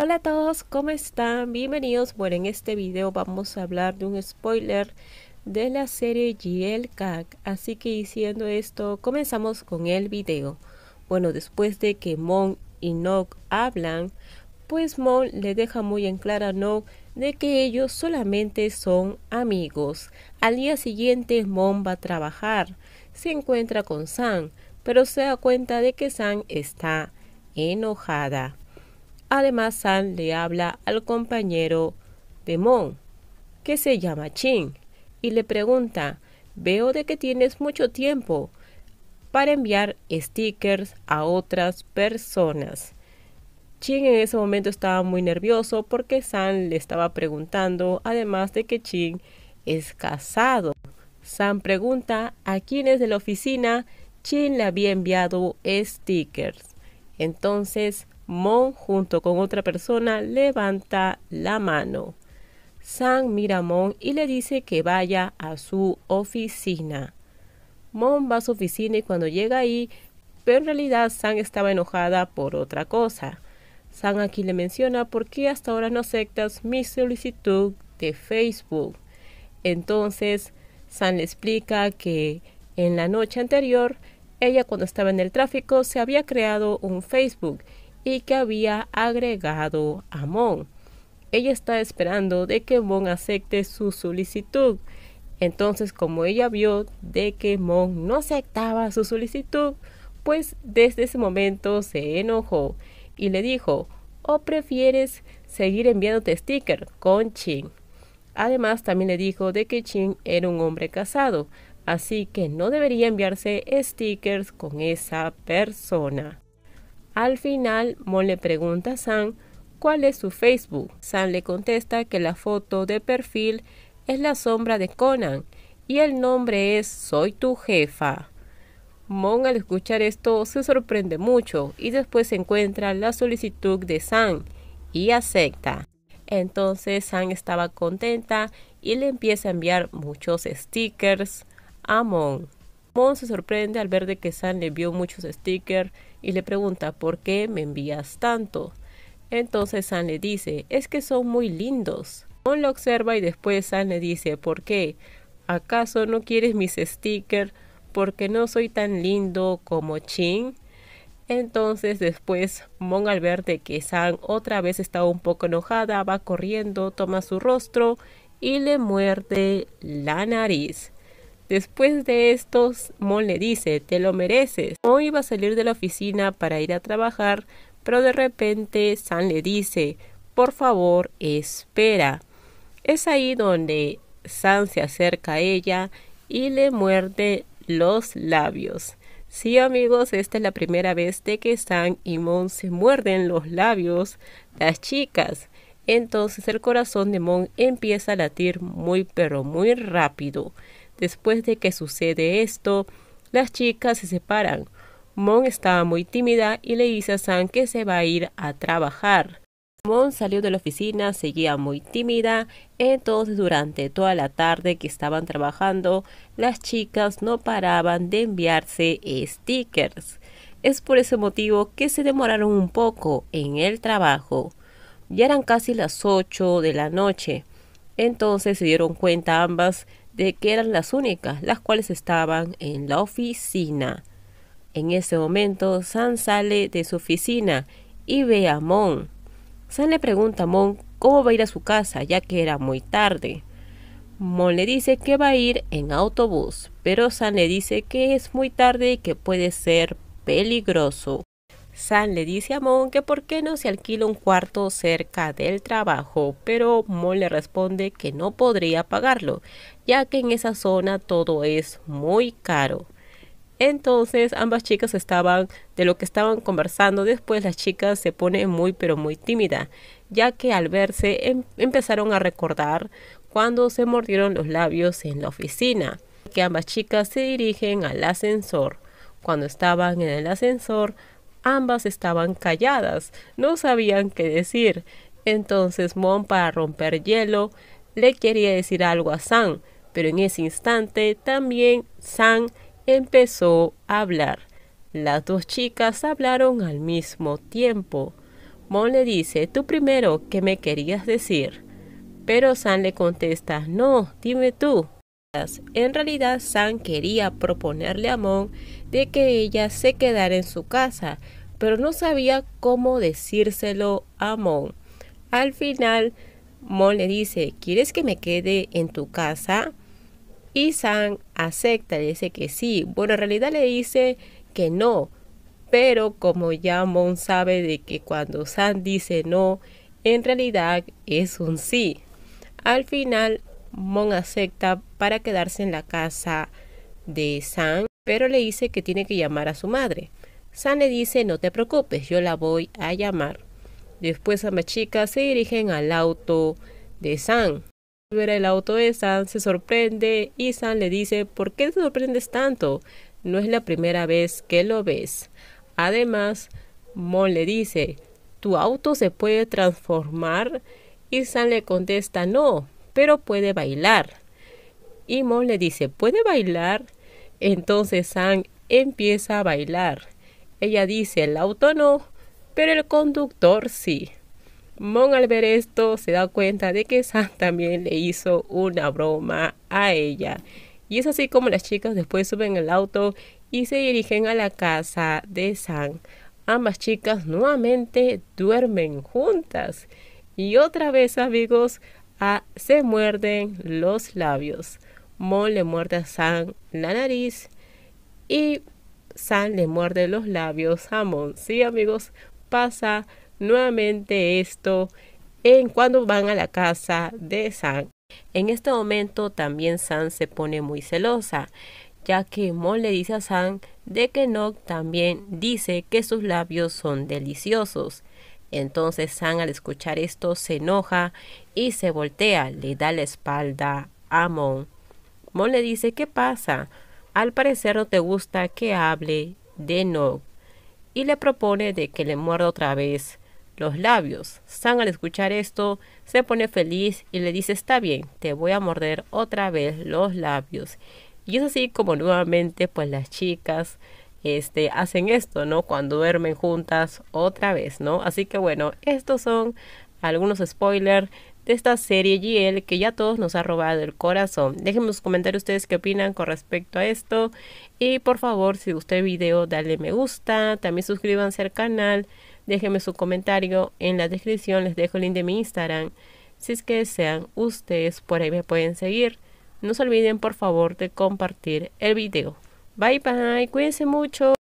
Hola a todos, ¿cómo están? Bienvenidos. Bueno, en este video vamos a hablar de un spoiler de la serie GL Así que diciendo esto, comenzamos con el video. Bueno, después de que Mon y Nok hablan, pues Mon le deja muy en claro a Nok de que ellos solamente son amigos. Al día siguiente Mon va a trabajar, se encuentra con San, pero se da cuenta de que San está enojada. Además, San le habla al compañero de Mon, que se llama Chin, y le pregunta, veo de que tienes mucho tiempo para enviar stickers a otras personas. Chin en ese momento estaba muy nervioso porque San le estaba preguntando, además de que Chin es casado. San pregunta a es de la oficina Chin le había enviado stickers. Entonces Mon junto con otra persona levanta la mano. San mira a Mon y le dice que vaya a su oficina. Mon va a su oficina y cuando llega ahí, pero en realidad San estaba enojada por otra cosa. San aquí le menciona por qué hasta ahora no aceptas mi solicitud de Facebook. Entonces, San le explica que en la noche anterior, ella cuando estaba en el tráfico se había creado un Facebook y que había agregado a Mon. Ella está esperando de que Mon acepte su solicitud. Entonces, como ella vio de que Mon no aceptaba su solicitud, pues desde ese momento se enojó y le dijo, ¿o prefieres seguir enviándote stickers con Chin? Además, también le dijo de que Chin era un hombre casado, así que no debería enviarse stickers con esa persona. Al final, Mon le pregunta a Sam cuál es su Facebook. Sam le contesta que la foto de perfil es la sombra de Conan y el nombre es Soy tu jefa. Mon al escuchar esto se sorprende mucho y después encuentra la solicitud de San y acepta. Entonces San estaba contenta y le empieza a enviar muchos stickers a Mon. Mon se sorprende al ver de que San le vio muchos stickers y le pregunta, ¿por qué me envías tanto? Entonces San le dice, es que son muy lindos. Mon lo observa y después San le dice, ¿por qué? ¿Acaso no quieres mis stickers porque no soy tan lindo como Chin? Entonces después Mon al ver que San otra vez está un poco enojada, va corriendo, toma su rostro y le muerde la nariz. Después de estos, Mon le dice, te lo mereces. Mon iba a salir de la oficina para ir a trabajar, pero de repente San le dice, por favor, espera. Es ahí donde San se acerca a ella y le muerde los labios. Sí amigos, esta es la primera vez de que San y Mon se muerden los labios las chicas. Entonces el corazón de Mon empieza a latir muy pero muy rápido. Después de que sucede esto, las chicas se separan. Mon estaba muy tímida y le dice a San que se va a ir a trabajar. Mon salió de la oficina, seguía muy tímida, entonces durante toda la tarde que estaban trabajando, las chicas no paraban de enviarse stickers. Es por ese motivo que se demoraron un poco en el trabajo. Ya eran casi las 8 de la noche. Entonces se dieron cuenta ambas de que eran las únicas, las cuales estaban en la oficina. En ese momento, San sale de su oficina y ve a Mon. San le pregunta a Mon cómo va a ir a su casa, ya que era muy tarde. Mon le dice que va a ir en autobús, pero San le dice que es muy tarde y que puede ser peligroso. San le dice a Mon que por qué no se alquila un cuarto cerca del trabajo, pero Mon le responde que no podría pagarlo, ya que en esa zona todo es muy caro. Entonces ambas chicas estaban de lo que estaban conversando, después las chicas se ponen muy pero muy tímida, ya que al verse em, empezaron a recordar cuando se mordieron los labios en la oficina, que ambas chicas se dirigen al ascensor. Cuando estaban en el ascensor, Ambas estaban calladas, no sabían qué decir. Entonces Mon, para romper hielo, le quería decir algo a San, pero en ese instante también San empezó a hablar. Las dos chicas hablaron al mismo tiempo. Mon le dice, tú primero, ¿qué me querías decir? Pero San le contesta, no, dime tú. En realidad, San quería proponerle a Mon de que ella se quedara en su casa, pero no sabía cómo decírselo a Mon. Al final, Mon le dice, ¿quieres que me quede en tu casa? Y San acepta, y dice que sí. Bueno, en realidad le dice que no, pero como ya Mon sabe de que cuando San dice no, en realidad es un sí. Al final, Mon acepta para quedarse en la casa de San, pero le dice que tiene que llamar a su madre. San le dice, no te preocupes, yo la voy a llamar. Después ambas chicas se dirigen al auto de San. Ver el auto de San se sorprende y San le dice, ¿por qué te sorprendes tanto? No es la primera vez que lo ves. Además, Mon le dice, ¿tu auto se puede transformar? Y San le contesta, no, pero puede bailar. Y Mon le dice, ¿puede bailar? Entonces Sam empieza a bailar. Ella dice, el auto no, pero el conductor sí. Mon al ver esto se da cuenta de que San también le hizo una broma a ella. Y es así como las chicas después suben el auto y se dirigen a la casa de Sam. Ambas chicas nuevamente duermen juntas. Y otra vez amigos, Ah, se muerden los labios. Mon le muerde a San la nariz. Y San le muerde los labios a Mon. Sí, amigos, pasa nuevamente esto en cuando van a la casa de San. En este momento también San se pone muy celosa, ya que Mon le dice a San de que Noc también dice que sus labios son deliciosos. Entonces San al escuchar esto se enoja y se voltea, le da la espalda a Mon. Mon le dice, ¿qué pasa? Al parecer no te gusta que hable de Nog y le propone de que le muerda otra vez los labios. San al escuchar esto se pone feliz y le dice, está bien, te voy a morder otra vez los labios. Y es así como nuevamente pues las chicas este, hacen esto, ¿no? Cuando duermen juntas otra vez, ¿no? Así que bueno, estos son algunos spoilers de esta serie GL que ya todos nos ha robado el corazón. Déjenme sus comentarios ustedes qué opinan con respecto a esto. Y por favor, si gustó el video, dale me gusta. También suscríbanse al canal. Déjenme su comentario en la descripción. Les dejo el link de mi Instagram. Si es que sean ustedes por ahí me pueden seguir. No se olviden por favor de compartir el video. Bye bye, cuídense mucho.